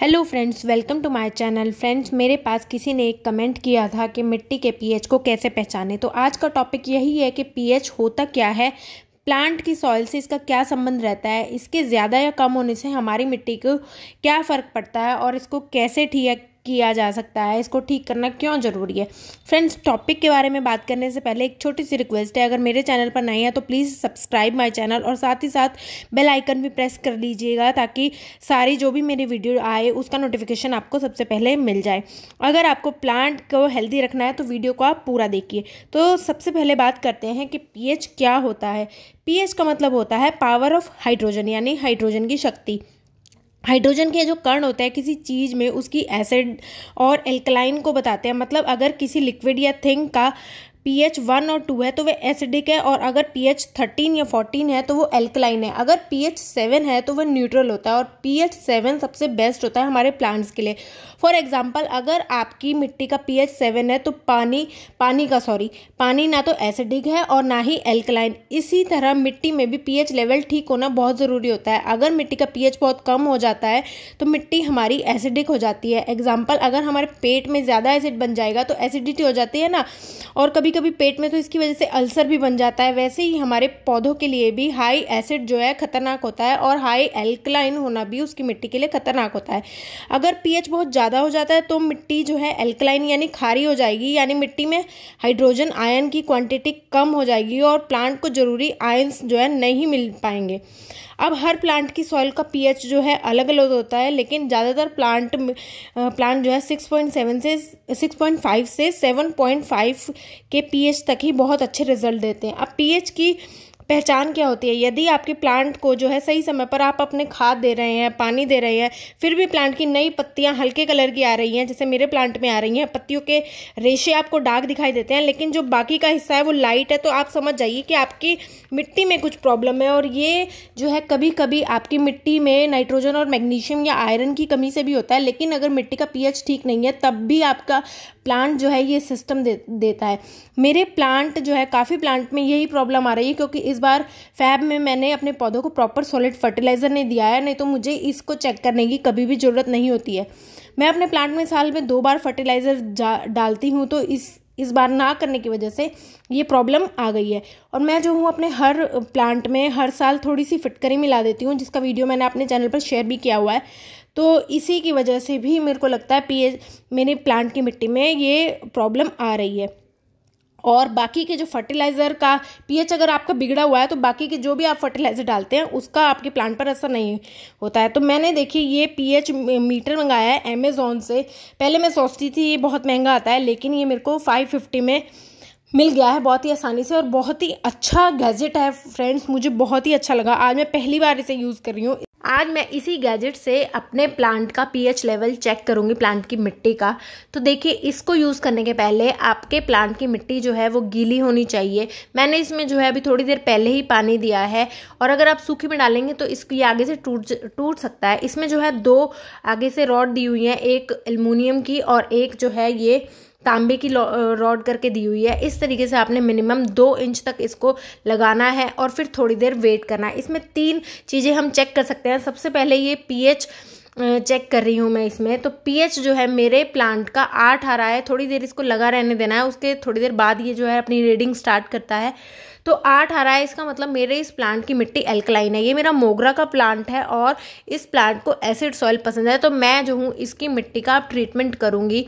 hello friends welcome to my channel friends मेरे पास किसी ने एक कमेंट किया था कि मिट्टी के पीएच को कैसे पहचाने तो आज का टॉपिक यही है कि पीएच होता क्या है प्लांट की सॉइल से इसका क्या संबंध रहता है इसके ज़्यादा या कम होने से हमारी मिट्टी को क्या फ़र्क पड़ता है और इसको कैसे ठीक किया जा सकता है इसको ठीक करना क्यों ज़रूरी है फ्रेंड्स टॉपिक के बारे में बात करने से पहले एक छोटी सी रिक्वेस्ट है अगर मेरे चैनल पर नहीं है तो प्लीज़ सब्सक्राइब माई चैनल और साथ ही साथ बेल आइकन भी प्रेस कर लीजिएगा ताकि सारी जो भी मेरी वीडियो आए उसका नोटिफिकेशन आपको सबसे पहले मिल जाए अगर आपको प्लांट को हेल्दी रखना है तो वीडियो को आप पूरा देखिए तो सबसे पहले बात करते हैं कि पी क्या होता है पीएच का मतलब होता है पावर ऑफ हाइड्रोजन यानी हाइड्रोजन की शक्ति हाइड्रोजन के जो कण होता है किसी चीज़ में उसकी एसिड और एल्कलाइन को बताते हैं मतलब अगर किसी लिक्विड या थिंग का पीएच वन और टू है तो वह एसिडिक है और अगर पीएच थर्टीन या फोर्टीन है तो वो एल्कलाइन है अगर पीएच सेवन है तो वह न्यूट्रल होता है और पीएच सेवन सबसे बेस्ट होता है हमारे प्लांट्स के लिए फॉर एग्जाम्पल अगर आपकी मिट्टी का पीएच सेवन है तो पानी पानी का सॉरी पानी ना तो एसिडिक है और ना ही एल्कलाइन इसी तरह मिट्टी में भी पीएच लेवल ठीक होना बहुत ज़रूरी होता है अगर मिट्टी का पीएच बहुत कम हो जाता है तो मिट्टी हमारी एसिडिक हो जाती है एग्जाम्पल अगर हमारे पेट में ज़्यादा एसिड बन जाएगा तो एसिडिटी हो जाती है ना और कभी कभी कभी पेट में तो इसकी वजह से अल्सर भी बन जाता है वैसे ही हमारे पौधों के लिए भी हाई एसिड जो है खतरनाक होता है और हाई एल्कलाइन होना भी उसकी मिट्टी के लिए खतरनाक होता है अगर पीएच बहुत ज़्यादा हो जाता है तो मिट्टी जो है एल्कलाइन यानी खारी हो जाएगी यानी मिट्टी में हाइड्रोजन आयन की क्वांटिटी कम हो जाएगी और प्लांट को ज़रूरी आयन्स जो है नहीं मिल पाएंगे अब हर प्लांट की सॉइल का पीएच जो है अलग अलग होता है लेकिन ज़्यादातर प्लांट प्लांट जो है 6.7 से 6.5 से 7.5 के के पीएच तक ही बहुत अच्छे रिजल्ट देते हैं अब पीएच की पहचान क्या होती है यदि आपके प्लांट को जो है सही समय पर आप अपने खाद दे रहे हैं पानी दे रहे हैं फिर भी प्लांट की नई पत्तियां हल्के कलर की आ रही हैं जैसे मेरे प्लांट में आ रही हैं पत्तियों के रेशे आपको डार्क दिखाई देते हैं लेकिन जो बाकी का हिस्सा है वो लाइट है तो आप समझ जाइए कि आपकी मिट्टी में कुछ प्रॉब्लम है और ये जो है कभी कभी आपकी मिट्टी में नाइट्रोजन और मैग्नीशियम या आयरन की कमी से भी होता है लेकिन अगर मिट्टी का पीएच ठीक नहीं है तब भी आपका प्लांट जो है ये सिस्टम दे देता है मेरे प्लांट जो है काफ़ी प्लांट में यही प्रॉब्लम आ रही है क्योंकि इस बार फैब में मैंने अपने पौधों को प्रॉपर सॉलिड फर्टिलाइज़र नहीं दिया है नहीं तो मुझे इसको चेक करने की कभी भी ज़रूरत नहीं होती है मैं अपने प्लांट में साल में दो बार फर्टिलाइज़र डालती हूँ तो इस इस बार ना करने की वजह से ये प्रॉब्लम आ गई है और मैं जो हूँ अपने हर प्लांट में हर साल थोड़ी सी फिटकरी मिला देती हूँ जिसका वीडियो मैंने अपने चैनल पर शेयर भी किया हुआ है तो इसी की वजह से भी मेरे को लगता है पी मेरे प्लांट की मिट्टी में ये प्रॉब्लम आ रही है और बाकी के जो फर्टिलाइज़र का पीएच अगर आपका बिगड़ा हुआ है तो बाकी के जो भी आप फर्टिलाइज़र डालते हैं उसका आपके प्लांट पर असर नहीं होता है तो मैंने देखिए ये पीएच मीटर मंगाया है अमेज़ोन से पहले मैं सोचती थी ये बहुत महंगा आता है लेकिन ये मेरे को फाइव फिफ्टी में मिल गया है बहुत ही आसानी से और बहुत ही अच्छा गैजेट है फ्रेंड्स मुझे बहुत ही अच्छा लगा आज मैं पहली बार इसे यूज़ कर रही हूँ आज मैं इसी गैजेट से अपने प्लांट का पीएच लेवल चेक करूंगी प्लांट की मिट्टी का तो देखिए इसको यूज़ करने के पहले आपके प्लांट की मिट्टी जो है वो गीली होनी चाहिए मैंने इसमें जो है अभी थोड़ी देर पहले ही पानी दिया है और अगर आप सूखी में डालेंगे तो ये आगे से टूट टूट सकता है इसमें जो है दो आगे से रॉड दी हुई हैं एक अलमूनियम की और एक जो है ये तांबे की रॉड करके दी हुई है इस तरीके से आपने मिनिमम दो इंच तक इसको लगाना है और फिर थोड़ी देर वेट करना है इसमें तीन चीज़ें हम चेक कर सकते हैं सबसे पहले ये पीएच चेक कर रही हूँ मैं इसमें तो पीएच जो है मेरे प्लांट का आठ आ रहा है थोड़ी देर इसको लगा रहने देना है उसके थोड़ी देर बाद ये जो है अपनी रीडिंग स्टार्ट करता है तो आठ आ रहा है इसका मतलब मेरे इस प्लांट की मिट्टी एल्कलाइन है ये मेरा मोगरा का प्लांट है और इस प्लांट को एसिड सॉइल पसंद है तो मैं जो हूँ इसकी मिट्टी का ट्रीटमेंट करूँगी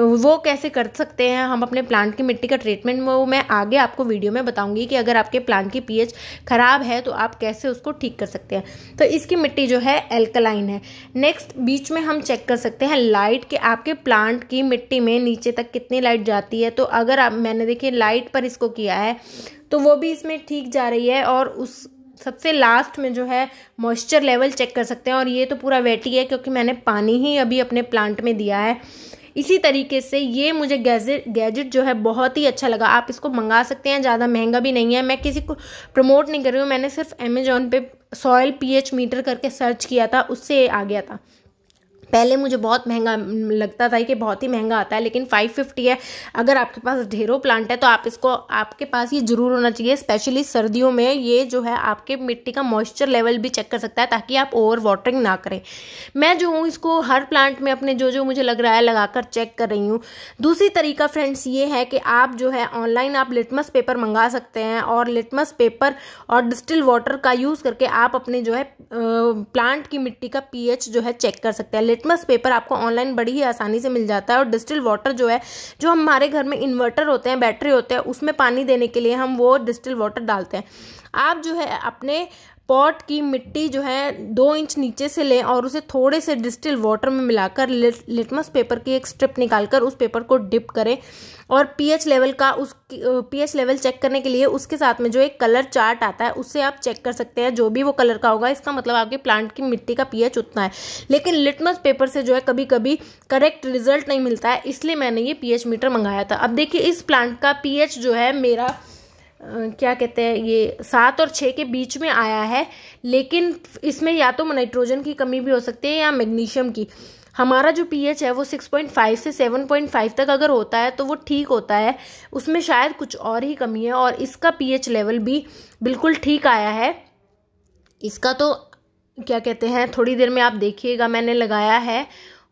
वो कैसे कर सकते हैं हम अपने प्लांट की मिट्टी का ट्रीटमेंट वो मैं आगे आपको वीडियो में बताऊंगी कि अगर आपके प्लांट की पीएच खराब है तो आप कैसे उसको ठीक कर सकते हैं तो इसकी मिट्टी जो है एल्कलाइन है नेक्स्ट बीच में हम चेक कर सकते हैं लाइट के आपके प्लांट की मिट्टी में नीचे तक कितनी लाइट जाती है तो अगर आप मैंने देखिए लाइट पर इसको किया है तो वो भी इसमें ठीक जा रही है और उस सबसे लास्ट में जो है मॉइस्चर लेवल चेक कर सकते हैं और ये तो पूरा वेटी ही है क्योंकि मैंने पानी ही अभी अपने प्लांट में दिया है इसी तरीके से ये मुझे गैजेट गैजेट जो है बहुत ही अच्छा लगा आप इसको मंगा सकते हैं ज़्यादा महंगा भी नहीं है मैं किसी को प्रमोट नहीं कर रही हूँ मैंने सिर्फ अमेजोन पे सॉयल पीएच मीटर करके सर्च किया था उससे आ गया था पहले मुझे बहुत महंगा लगता था कि बहुत ही महंगा आता है लेकिन 550 है अगर आपके पास ढेरों प्लांट है तो आप इसको आपके पास ये ज़रूर होना चाहिए स्पेशली सर्दियों में ये जो है आपके मिट्टी का मॉइस्चर लेवल भी चेक कर सकता है ताकि आप ओवर वाटरिंग ना करें मैं जो हूँ इसको हर प्लांट में अपने जो जो मुझे लग रहा है लगाकर चेक कर रही हूँ दूसरी तरीका फ्रेंड्स ये है कि आप जो है ऑनलाइन आप लिटमस पेपर मंगा सकते हैं और लिटमस पेपर और डिस्टिल वाटर का यूज़ करके आप अपने जो है प्लांट की मिट्टी का पी जो है चेक कर सकते हैं लिटमस पेपर आपको ऑनलाइन बड़ी ही आसानी से मिल जाता है और डिस्टिल वाटर जो है जो हमारे घर में इन्वर्टर होते हैं बैटरी होते हैं उसमें पानी देने के लिए हम वो डिस्टिल वाटर डालते हैं आप जो है अपने पॉट की मिट्टी जो है दो इंच नीचे से लें और उसे थोड़े से डिस्टिल वाटर में मिलाकर लिटमस पेपर की एक स्ट्रिप निकालकर उस पेपर को डिप करें और पीएच लेवल का उस पीएच लेवल चेक करने के लिए उसके साथ में जो एक कलर चार्ट आता है उससे आप चेक कर सकते हैं जो भी वो कलर का होगा इसका मतलब आपके प्लांट की मिट्टी का पीएच उतना है लेकिन लिटमस पेपर से जो है कभी कभी करेक्ट रिजल्ट नहीं मिलता है इसलिए मैंने ये पीएच मीटर मंगाया था अब देखिए इस प्लांट का पीएच जो है मेरा क्या कहते हैं ये सात और छः के बीच में आया है लेकिन इसमें या तो नाइट्रोजन की कमी भी हो सकती है या मैग्नीशियम की हमारा जो पीएच है वो 6.5 से 7.5 तक अगर होता है तो वो ठीक होता है उसमें शायद कुछ और ही कमी है और इसका पीएच लेवल भी बिल्कुल ठीक आया है इसका तो क्या कहते हैं थोड़ी देर में आप देखिएगा मैंने लगाया है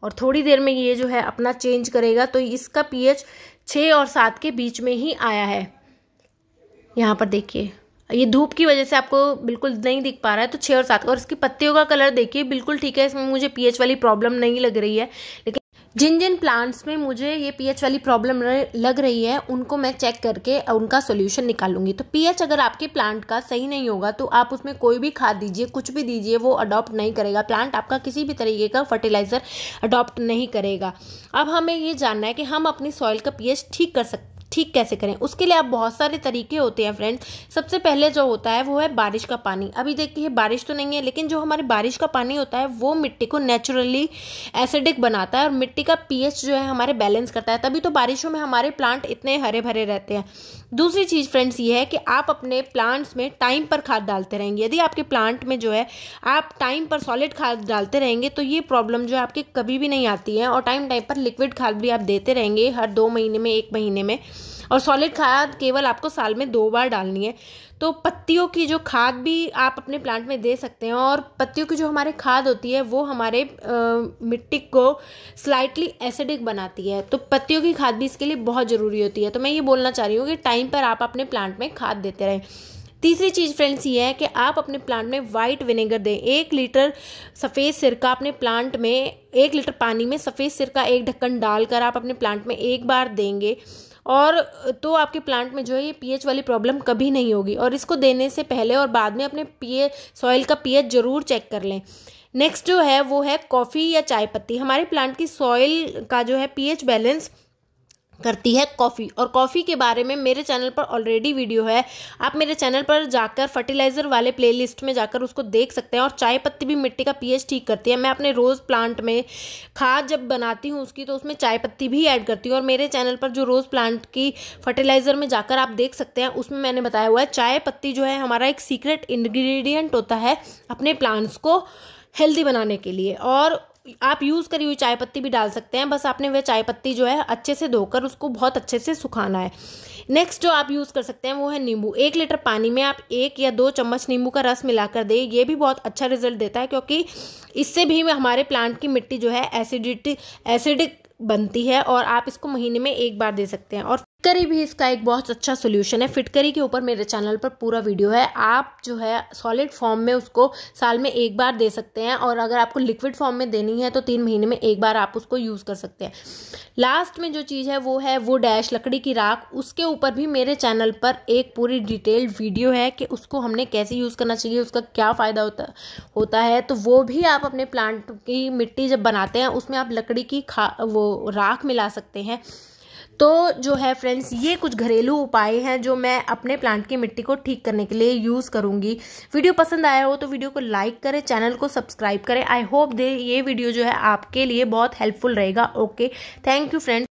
और थोड़ी देर में ये जो है अपना चेंज करेगा तो इसका पीएच एच और सात के बीच में ही आया है यहाँ पर देखिए ये धूप की वजह से आपको बिल्कुल नहीं दिख पा रहा है तो छः और सात और इसकी पत्तियों का कलर देखिए बिल्कुल ठीक है इसमें मुझे पीएच वाली प्रॉब्लम नहीं लग रही है लेकिन जिन जिन प्लांट्स में मुझे ये पीएच वाली प्रॉब्लम लग रही है उनको मैं चेक करके उनका सोल्यूशन निकालूंगी तो पीएच अगर आपके प्लांट का सही नहीं होगा तो आप उसमें कोई भी खाद दीजिए कुछ भी दीजिए वो अडॉप्ट नहीं करेगा प्लांट आपका किसी भी तरीके का फर्टिलाइज़र अडॉप्ट नहीं करेगा अब हमें ये जानना है कि हम अपनी सॉइल का पीएच ठीक कर सकते ठीक कैसे करें उसके लिए आप बहुत सारे तरीके होते हैं फ्रेंड्स सबसे पहले जो होता है वो है बारिश का पानी अभी देखिए बारिश तो नहीं है लेकिन जो हमारे बारिश का पानी होता है वो मिट्टी को नेचुरली एसिडिक बनाता है और मिट्टी का पीएच जो है हमारे बैलेंस करता है तभी तो बारिशों में हमारे प्लांट इतने हरे भरे रहते हैं दूसरी चीज़ फ्रेंड्स ये है कि आप अपने प्लांट्स में टाइम पर खाद डालते रहेंगे यदि आपके प्लांट में जो है आप टाइम पर सॉलिड खाद डालते रहेंगे तो ये प्रॉब्लम जो है आपकी कभी भी नहीं आती है और टाइम टाइम पर लिक्विड खाद भी आप देते रहेंगे हर दो महीने में एक महीने में और सॉलिड खाद केवल आपको साल में दो बार डालनी है तो पत्तियों की जो खाद भी आप अपने प्लांट में दे सकते हैं और पत्तियों की जो हमारे खाद होती है वो हमारे मिट्टी को स्लाइटली एसिडिक बनाती है तो पत्तियों की खाद भी इसके लिए बहुत ज़रूरी होती है तो मैं ये बोलना चाह रही हूँ कि टाइम पर आप अपने प्लांट में खाद देते रहें तीसरी चीज़ फ्रेंड्स ये है कि आप अपने प्लांट में वाइट विनेगर दें एक लीटर सफ़ेद सिरका अपने प्लांट में एक लीटर पानी में सफ़ेद सिरका एक ढक्कन डालकर आप अपने प्लांट में एक बार देंगे और तो आपके प्लांट में जो है ये पीएच वाली प्रॉब्लम कभी नहीं होगी और इसको देने से पहले और बाद में अपने पी सॉइल का पीएच ज़रूर चेक कर लें नेक्स्ट जो है वो है कॉफ़ी या चाय पत्ती हमारे प्लांट की सॉइल का जो है पीएच बैलेंस करती है कॉफ़ी और कॉफ़ी के बारे में मेरे चैनल पर ऑलरेडी वीडियो है आप मेरे चैनल पर जाकर फर्टिलाइज़र वाले प्लेलिस्ट में जाकर उसको देख सकते हैं और चाय पत्ती भी मिट्टी का पीएच ठीक करती है मैं अपने रोज़ प्लांट में खाद जब बनाती हूँ उसकी तो उसमें चाय पत्ती भी ऐड करती हूँ और मेरे चैनल पर जो रोज़ प्लांट की फर्टिलाइज़र में जाकर आप देख सकते हैं उसमें मैंने बताया हुआ है चाय पत्ती जो है हमारा एक सीक्रेट इन्ग्रीडियंट होता है अपने प्लांट्स को हेल्दी बनाने के लिए और आप यूज़ करी हुई चाय पत्ती भी डाल सकते हैं बस आपने वह चाय पत्ती जो है अच्छे से धोकर उसको बहुत अच्छे से सुखाना है नेक्स्ट जो आप यूज़ कर सकते हैं वो है नींबू एक लीटर पानी में आप एक या दो चम्मच नींबू का रस मिलाकर दें ये भी बहुत अच्छा रिजल्ट देता है क्योंकि इससे भी हमारे प्लांट की मिट्टी जो है एसिडिटी एसिडिक बनती है और आप इसको महीने में एक बार दे सकते हैं और फिटकरी भी इसका एक बहुत अच्छा सोल्यूशन है फिटकरी के ऊपर मेरे चैनल पर पूरा वीडियो है आप जो है सॉलिड फॉर्म में उसको साल में एक बार दे सकते हैं और अगर आपको लिक्विड फॉर्म में देनी है तो तीन महीने में एक बार आप उसको यूज़ कर सकते हैं लास्ट में जो चीज़ है वो है वो डैश लकड़ी की राख उसके ऊपर भी मेरे चैनल पर एक पूरी डिटेल्ड वीडियो है कि उसको हमने कैसे यूज़ करना चाहिए उसका क्या फ़ायदा होता होता है तो वो भी आप अपने प्लांट की मिट्टी जब बनाते हैं उसमें आप लकड़ी की खा वो राख मिला सकते हैं तो जो है फ्रेंड्स ये कुछ घरेलू उपाय हैं जो मैं अपने प्लांट की मिट्टी को ठीक करने के लिए यूज़ करूँगी वीडियो पसंद आया हो तो वीडियो को लाइक करें चैनल को सब्सक्राइब करें आई होप दे ये वीडियो जो है आपके लिए बहुत हेल्पफुल रहेगा ओके थैंक यू फ्रेंड्स